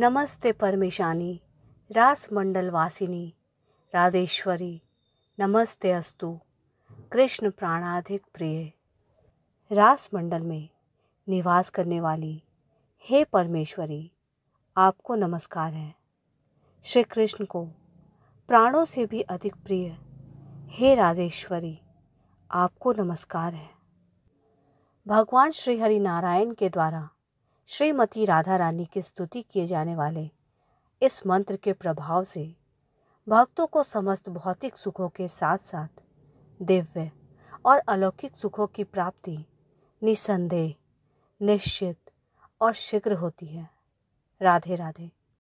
नमस्ते परमेशानी रासमंडल वासिनी राजेश्वरी नमस्ते अस्तु कृष्ण प्राणाधिक प्रिय रासमंडल में निवास करने वाली हे परमेश्वरी आपको नमस्कार है श्री कृष्ण को प्राणों से भी अधिक प्रिय हे राजेश्वरी आपको नमस्कार है भगवान श्री हरि नारायण के द्वारा श्रीमती राधा रानी की स्तुति किए जाने वाले इस मंत्र के प्रभाव से भक्तों को समस्त भौतिक सुखों के साथ साथ दिव्य और अलौकिक सुखों की प्राप्ति निसंदेह निश्चित और शीघ्र होती है राधे राधे